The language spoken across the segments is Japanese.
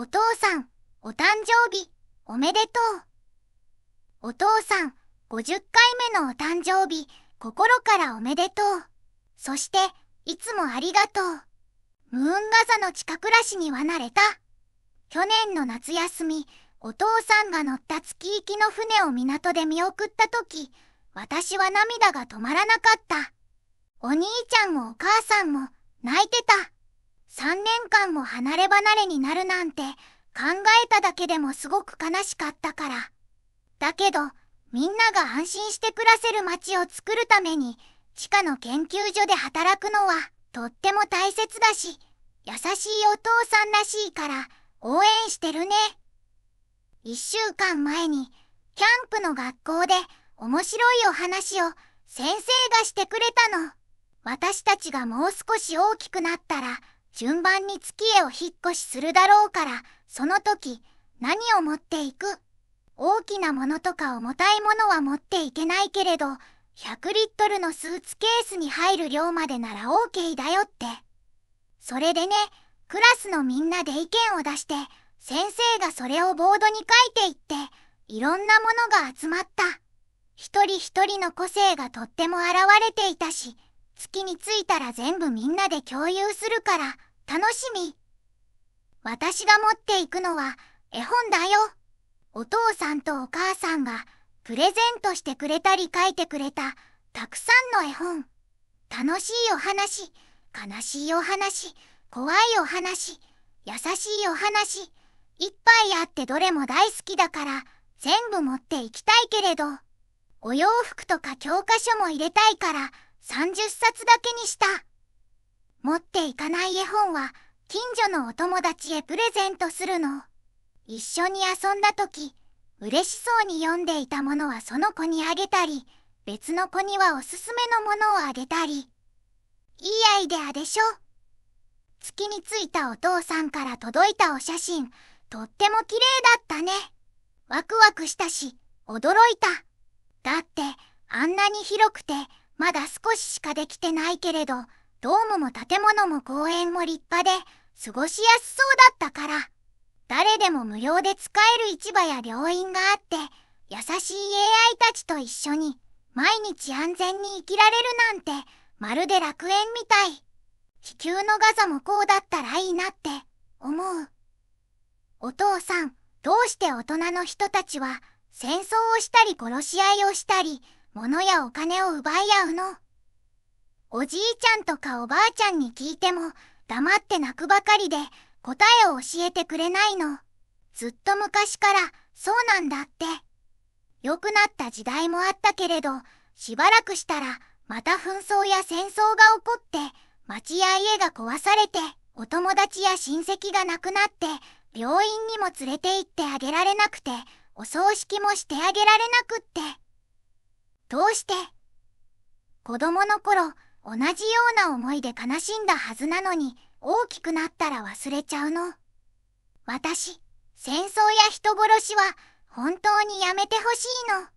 お父さん、お誕生日、おめでとう。お父さん、50回目のお誕生日、心からおめでとう。そして、いつもありがとう。ムーンガザの近暮らしには慣れた。去年の夏休み、お父さんが乗った月行きの船を港で見送った時、私は涙が止まらなかった。お兄ちゃんもお母さんも泣いてた。3年間も離れ離れになるなんて考えただけでもすごく悲しかったから。だけど、みんなが安心して暮らせる街を作るために、地下の研究所で働くのはとっても大切だし、優しいお父さんらしいから応援してるね。一週間前に、キャンプの学校で面白いお話を先生がしてくれたの。私たちがもう少し大きくなったら、順番に月へお引っ越しするだろうからその時何を持っていく大きなものとか重たいものは持っていけないけれど100リットルのスーツケースに入る量までなら OK だよってそれでねクラスのみんなで意見を出して先生がそれをボードに書いていっていろんなものが集まった一人一人の個性がとっても現れていたし月に着いたら全部みんなで共有するから楽しみ。私が持っていくのは絵本だよ。お父さんとお母さんがプレゼントしてくれたり書いてくれたたくさんの絵本。楽しいお話、悲しいお話、怖いお話、優しいお話、いっぱいあってどれも大好きだから全部持っていきたいけれど、お洋服とか教科書も入れたいから、30冊だけにした持っていかない絵本は近所のお友達へプレゼントするの一緒に遊んだ時嬉しそうに読んでいたものはその子にあげたり別の子にはおすすめのものをあげたりいいアイデアでしょ月に着いたお父さんから届いたお写真とっても綺麗だったねワクワクしたし驚いただってあんなに広くてまだ少ししかできてないけれど、ドームも建物も公園も立派で、過ごしやすそうだったから。誰でも無料で使える市場や病院があって、優しい AI たちと一緒に、毎日安全に生きられるなんて、まるで楽園みたい。地球のガザもこうだったらいいなって、思う。お父さん、どうして大人の人たちは、戦争をしたり殺し合いをしたり、物やお金を奪い合うの。おじいちゃんとかおばあちゃんに聞いても黙って泣くばかりで答えを教えてくれないの。ずっと昔からそうなんだって。良くなった時代もあったけれど、しばらくしたらまた紛争や戦争が起こって町や家が壊されてお友達や親戚が亡くなって病院にも連れて行ってあげられなくてお葬式もしてあげられなくって。どうして子供の頃同じような思いで悲しんだはずなのに大きくなったら忘れちゃうの私戦争や人殺しは本当にやめてほしいの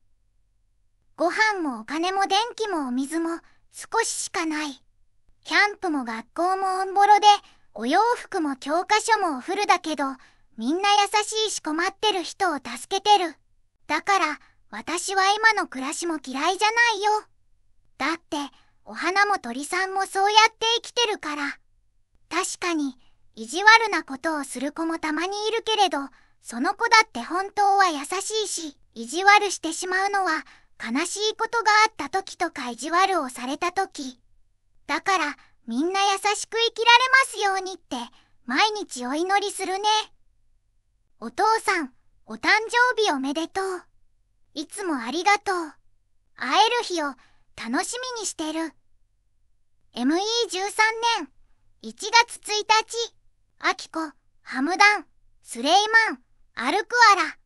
ご飯もお金も電気もお水も少ししかないキャンプも学校もおんぼろでお洋服も教科書もお古だけどみんな優しいし困ってる人を助けてるだから私は今の暮らしも嫌いじゃないよ。だって、お花も鳥さんもそうやって生きてるから。確かに、意地悪なことをする子もたまにいるけれど、その子だって本当は優しいし、意地悪してしまうのは、悲しいことがあった時とか意地悪をされた時。だから、みんな優しく生きられますようにって、毎日お祈りするね。お父さん、お誕生日おめでとう。いつもありがとう。会える日を楽しみにしてる。ME13 年1月1日、アキコ、ハムダン、スレイマン、アルクアラ。